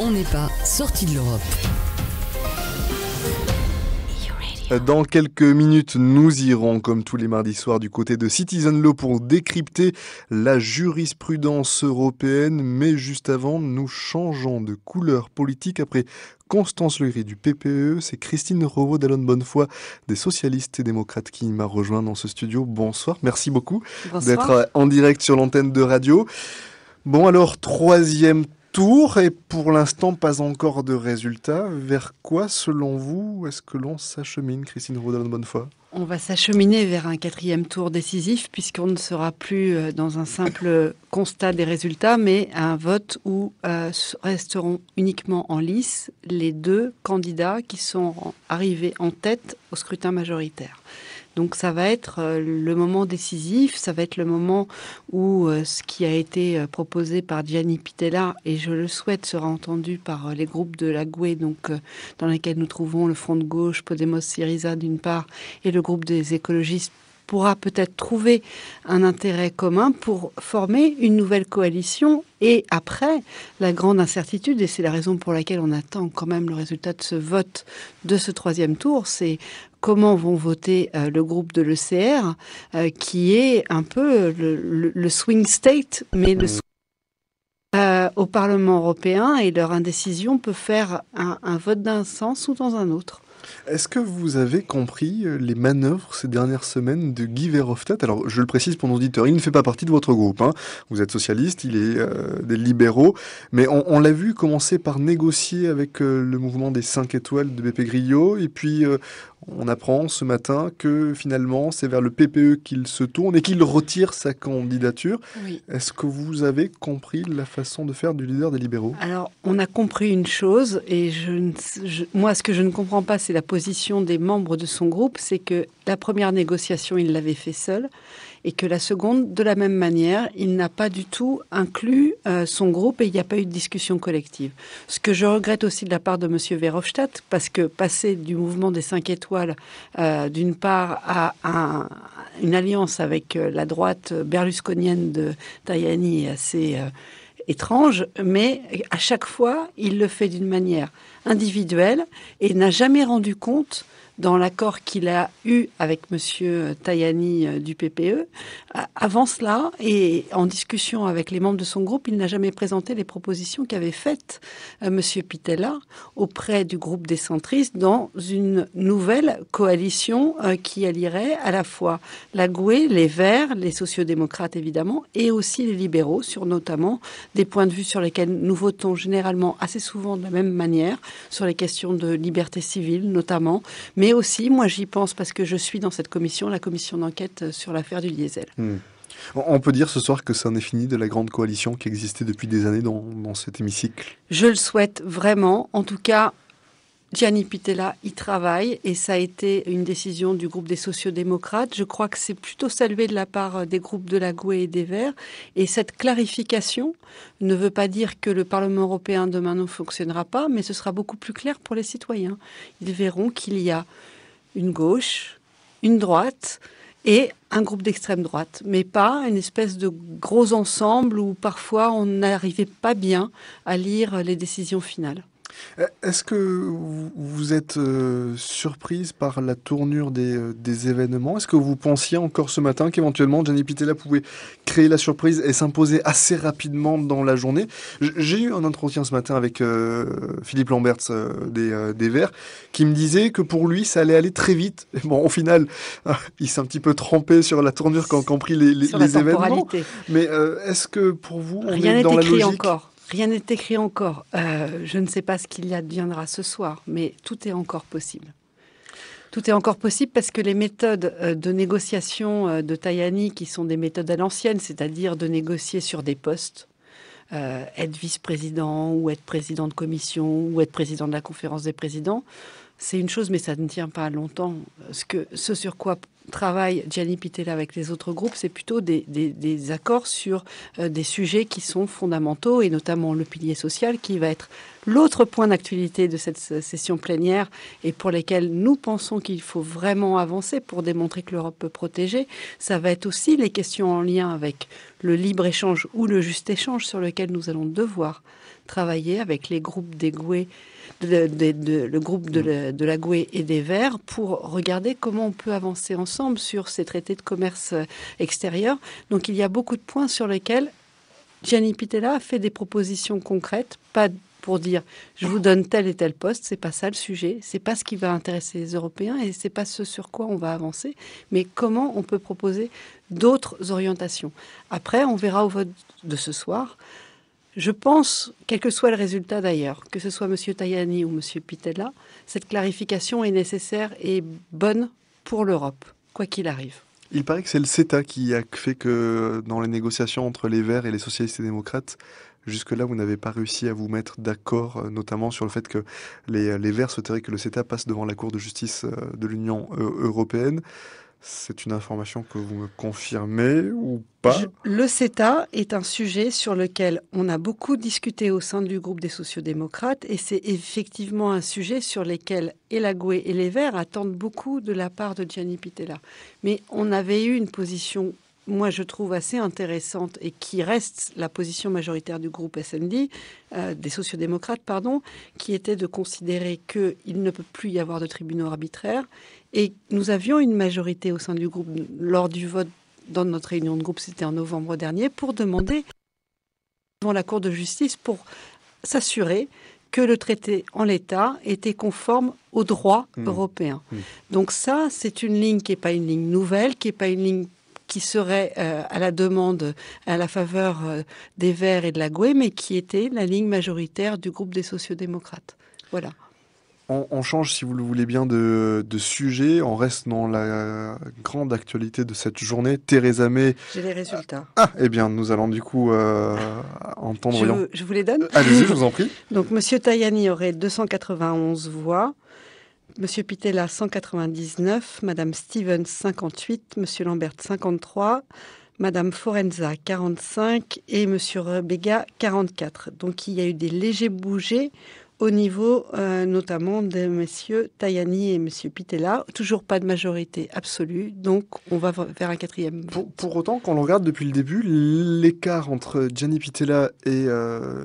On n'est pas sorti de l'Europe. Dans quelques minutes, nous irons, comme tous les mardis soirs, du côté de Citizen Law pour décrypter la jurisprudence européenne. Mais juste avant, nous changeons de couleur politique après Constance Legris du PPE. E. C'est Christine Revaud d'Alon Bonnefoy des Socialistes et Démocrates qui m'a rejoint dans ce studio. Bonsoir, merci beaucoup d'être en direct sur l'antenne de radio. Bon alors, troisième tour et pour l'instant pas encore de résultats. Vers quoi, selon vous, est-ce que l'on s'achemine, Christine Roudin, de foi On va s'acheminer vers un quatrième tour décisif puisqu'on ne sera plus euh, dans un simple constat des résultats, mais un vote où euh, resteront uniquement en lice les deux candidats qui sont arrivés en tête au scrutin majoritaire. Donc ça va être euh, le moment décisif, ça va être le moment où euh, ce qui a été euh, proposé par Gianni Pitella, et je le souhaite, sera entendu par les groupes de la GUE, donc dans lesquels nous trouvons le Front de gauche, Podemos Syriza d'une part, et le groupe des écologistes pourra peut-être trouver un intérêt commun pour former une nouvelle coalition. Et après, la grande incertitude, et c'est la raison pour laquelle on attend quand même le résultat de ce vote de ce troisième tour, c'est comment vont voter euh, le groupe de l'ECR, euh, qui est un peu le, swing state, mais le mm. euh, au Parlement européen, et leur indécision peut faire un vote d'un sens ou dans un autre. Est-ce que vous avez compris euh, les manœuvres ces dernières semaines de Guy Verhofstadt Alors, je le précise pour nos auditeurs, il ne fait pas partie de votre groupe. Hein. Vous êtes socialiste, il est euh, des libéraux. Mais on, l'a vu commencer par négocier avec euh, le mouvement des 5 étoiles de BP Grillo. Et puis, on apprend ce matin que finalement, c'est vers le PPE qu'il se tourne et qu'il retire sa candidature. Est-ce que vous avez compris la façon de faire du leader des libéraux Alors, on a compris une chose. Et moi, ce que je ne comprends pas, c'est la position des membres de son groupe, c'est que la première négociation, il l'avait fait seul, et que la seconde, de la même manière, il n'a pas du tout inclus euh, son groupe et il n'y a pas eu de discussion collective. Ce que je regrette aussi de la part de M. Verhofstadt, parce que passer du mouvement des 5 étoiles, euh, d'une part, à une alliance avec euh, la droite berlusconienne de Tajani est assez étrange, mais à chaque fois, il le fait d'une manière individuelle et n'a jamais rendu compte dans l'accord qu'il a eu avec Monsieur Tajani euh, du PPE. Avant cela, et en discussion avec les membres de son groupe, il n'a jamais présenté les propositions qu'avait faites euh, Monsieur Pitella auprès du groupe des centristes dans une nouvelle coalition euh, qui allierait à la fois la GUE, les Verts, les sociodémocrates évidemment, et aussi les libéraux sur notamment des points de vue sur lesquels nous votons généralement assez souvent de la même manière, sur les questions de liberté civile notamment, mais mais aussi, moi j'y pense parce que je suis dans cette commission, la commission d'enquête sur l'affaire du diesel. Hmm. On peut dire ce soir que c'en est fini de la grande coalition qui existait depuis des années dans, dans cet hémicycle Je le souhaite vraiment. En tout cas, Gianni Pitella y travaille et ça a été une décision du groupe des sociodémocrates. Je crois que c'est plutôt salué de la part des groupes de la GUE et des Verts. Et cette clarification ne veut pas dire que le Parlement européen demain ne fonctionnera pas, mais ce sera beaucoup plus clair pour les citoyens. Ils verront qu'il y a une gauche, une droite et un groupe d'extrême droite, mais pas une espèce de gros ensemble où parfois on n'arrivait pas bien à lire les décisions finales. Euh, est-ce que vous êtes euh, surprise par la tournure des, euh, événements Est-ce que vous pensiez encore ce matin qu'éventuellement Gianni Pitella pouvait créer la surprise et s'imposer assez rapidement dans la journée J'ai eu un entretien ce matin avec Philippe Lamberts des, Verts qui me disait que pour lui ça allait aller très vite. bon, au final, ah, il s'est un petit peu trempé sur la tournure qu'ont compris les, les, les événements. Mais est-ce que pour vous, on Rien est dans la logique encore Rien n'est écrit encore. Euh, je ne sais pas ce qu'il y adviendra ce soir, mais tout est encore possible. Tout est encore possible parce que les méthodes euh, de négociation euh, de Tajani, qui sont des méthodes à l'ancienne, c'est-à-dire de négocier sur des postes, être vice-président ou être président de commission ou être président de la conférence des présidents, c'est une chose, mais ça ne tient pas longtemps. Ce, sur quoi travaille Gianni Pitella avec les autres groupes, c'est plutôt des, accords sur euh, des sujets qui sont fondamentaux, et notamment le pilier social, qui va être l'autre point d'actualité de cette session plénière, et pour lesquels nous pensons qu'il faut vraiment avancer pour démontrer que l'Europe peut protéger. Ça va être aussi les questions en lien avec le libre-échange ou le juste-échange sur lequel nous allons devoir travailler avec les groupes des le groupe de, mm. la, de et des Verts pour regarder comment on peut avancer ensemble sur ces traités de commerce euh, extérieur. Donc il y a beaucoup de points sur lesquels Gianni Pitella a fait des propositions concrètes, pas pour dire je vous donne tel et tel poste, c'est pas ça le sujet, c'est pas ce qui va intéresser les Européens et c'est pas ce sur quoi on va avancer, mais comment on peut proposer d'autres orientations. Après, on verra au vote de ce soir je pense, quel que soit le résultat d'ailleurs, que ce soit M. Tajani ou M. Pitella, cette clarification est nécessaire et bonne pour l'Europe, quoi qu'il arrive. Il paraît que c'est le CETA qui a fait que dans les négociations entre les Verts et les socialistes et démocrates, jusque-là, vous n'avez pas réussi à vous mettre d'accord, euh, notamment sur le fait que les, euh, les Verts souhaiteraient que le CETA passe devant la Cour de justice euh, de l'Union européenne. C'est une information que vous me confirmez ou pas Le CETA est un sujet sur lequel on a beaucoup discuté au sein du groupe des sociodémocrates et c'est effectivement un sujet sur lequel Elagoué et les Verts attendent beaucoup de la part de Gianni Pitella. Mais on avait eu une position moi je trouve assez intéressante et qui reste la position majoritaire du groupe SND, euh, des sociodémocrates, pardon, qui était de considérer qu'il ne peut plus y avoir de tribunaux arbitraires. Et nous avions une majorité au sein du groupe lors du vote dans notre réunion de groupe, c'était en novembre dernier, pour demander devant la Cour de justice pour s'assurer que le traité en l'état était conforme au droit européens. Mmh. européen. Mmh. Donc ça, c'est une ligne qui n'est pas une ligne nouvelle, qui n'est pas une ligne qui serait euh, à la demande, à la faveur euh, des Verts et de la GUE, mais qui était la ligne majoritaire du groupe des sociodémocrates. Voilà. On, change, si vous le voulez bien, de, sujet. On reste dans la grande actualité de cette journée. Theresa May. J'ai les résultats. Ah, ah, eh bien, nous allons du coup euh, entendre. Je, vous les donne. Allez-y, je vous en prie. Donc, Monsieur Tajani aurait 291 voix. Monsieur Pitella 199, Madame Stevens 58, Monsieur Lambert 53, Madame Forenza 45 et Monsieur Rebega 44. Donc il y a eu des légers bougés au niveau euh, notamment de messieurs Tajani et monsieur Pitella. Toujours pas de majorité absolue, donc on va vers un quatrième. Pour, autant, quand on regarde depuis le début, l'écart entre Gianni Pitella et euh,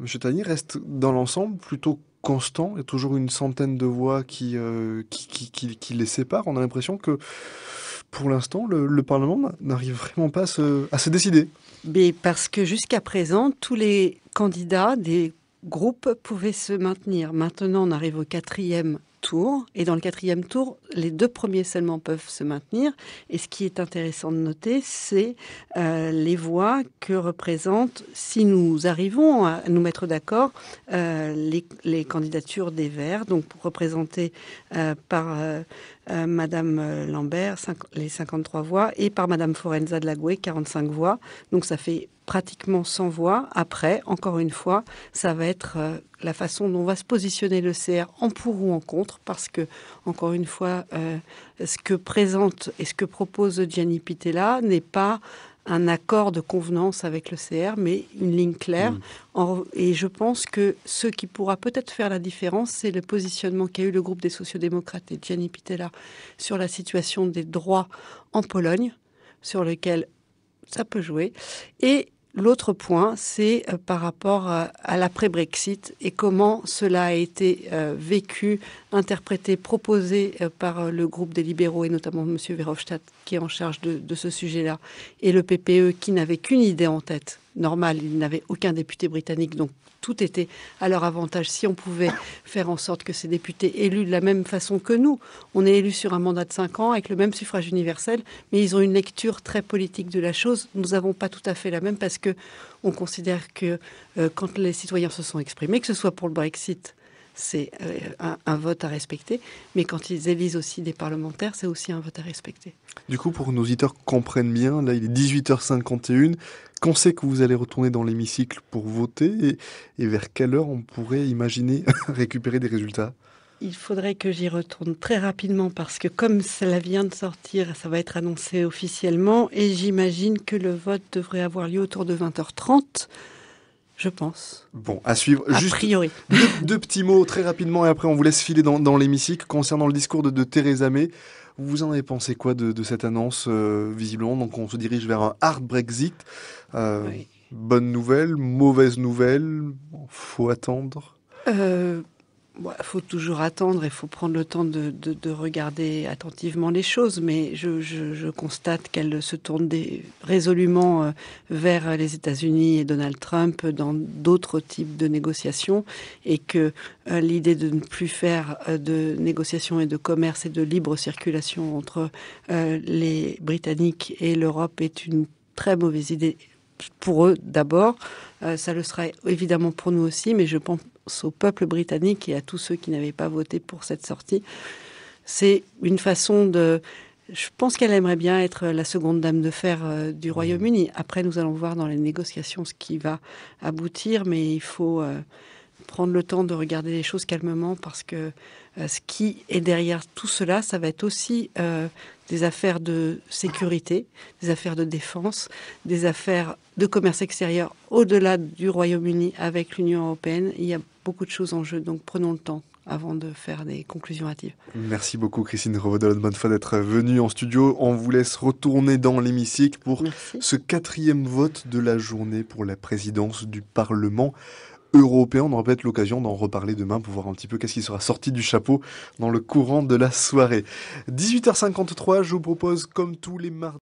monsieur Tajani reste dans l'ensemble plutôt constant. Il y a toujours une centaine de voix euh, qui, qui, les séparent. On a l'impression que, pour l'instant, le, Parlement n'arrive vraiment pas à se, décider. Mais parce que jusqu'à présent, tous les candidats des groupes pouvaient se maintenir. Maintenant, on arrive au quatrième et dans le quatrième tour, les deux premiers seulement peuvent se maintenir. Et ce qui est intéressant de noter, c'est euh, les voix que représentent, si nous arrivons à nous mettre d'accord, euh, les, candidatures des Verts, donc représentées euh, par Madame Lambert, les 53 voix, et par Madame Forenza de Lagoué, 45 voix. Donc ça fait pratiquement sans voix. Après, encore une fois, ça va être euh, la façon dont va se positionner le CR en pour ou en contre, parce que, encore une fois, euh, ce que présente et ce que propose Gianni Pitella n'est pas un accord de convenance avec le CR, mais une ligne claire. Mm. et je pense que ce qui pourra peut-être faire la différence, c'est le positionnement qu'a eu le groupe des sociodémocrates et Gianni Pitella sur la situation des droits en Pologne, sur lequel ça peut jouer, et L'autre point, c'est euh, par rapport euh, à l'après-Brexit et comment cela a été euh, vécu, interprété, proposé par le groupe des libéraux et notamment M. Verhofstadt qui est en charge de ce sujet-là et le PPE qui n'avait qu'une idée en tête, normal. ils n'avaient aucun député britannique, donc tout était à leur avantage. Si on pouvait faire en sorte que ces députés élus de la même façon que nous, on est élus sur un mandat de cinq ans avec le même suffrage universel, mais ils ont une lecture très politique de la chose. Nous n'avons pas tout à fait la même parce que on considère que euh, quand les citoyens se sont exprimés, que ce soit pour le Brexit, c'est euh, un, vote à respecter, mais quand ils élisent aussi des parlementaires, c'est aussi un vote à respecter. Du coup, pour nos auditeurs comprennent bien, là il est 18h51, qu'on sait que vous allez retourner dans l'hémicycle pour voter et, vers quelle heure on pourrait imaginer récupérer des résultats il faudrait que j'y retourne très rapidement parce que comme cela vient de sortir, ça va être annoncé officiellement et j'imagine que le vote devrait avoir lieu autour de 20h30. Je pense. Bon, à suivre. A priori. Deux, petits mots très rapidement et après on vous laisse filer dans, l'hémicycle concernant le discours de, de Theresa May. Vous en avez pensé quoi de, cette annonce euh, Visiblement, donc on se dirige vers un hard Brexit. Euh, bonne nouvelle, mauvaise nouvelle, faut attendre. Euh, il faut toujours attendre et il faut prendre le temps de, regarder attentivement les choses, mais je, constate qu'elle se tourne résolument euh, vers les États-Unis et Donald Trump dans d'autres types de négociations et que euh, l'idée de ne plus faire euh, de négociations et de commerce et de libre circulation entre les Britanniques et l'Europe est une très mauvaise idée pour eux d'abord. ça le sera évidemment pour nous aussi, mais je pense, au peuple britannique et à tous ceux qui n'avaient pas voté pour cette sortie. C'est une façon de... Je pense qu'elle aimerait bien être la seconde dame de fer euh, du mmh. Royaume-Uni. Après, nous allons voir dans les négociations ce qui va aboutir, mais il faut euh, prendre le temps de regarder les choses calmement parce que euh, ce qui est derrière tout cela, ça va être aussi des affaires de sécurité, des affaires de défense, des affaires de commerce extérieur au-delà du Royaume-Uni avec l'Union européenne. Il y a beaucoup de choses en jeu, donc prenons le temps avant de faire des conclusions hâtives. Merci beaucoup Christine Revaudelon. bonne fois d'être venue en studio. On vous laisse retourner dans l'hémicycle pour ce quatrième vote de la journée pour la présidence du Parlement européen. On aura peut-être l'occasion d'en reparler demain pour voir un petit peu qu'est-ce qui sera sorti du chapeau dans le courant de la soirée. 18h53, je vous propose comme tous les mardis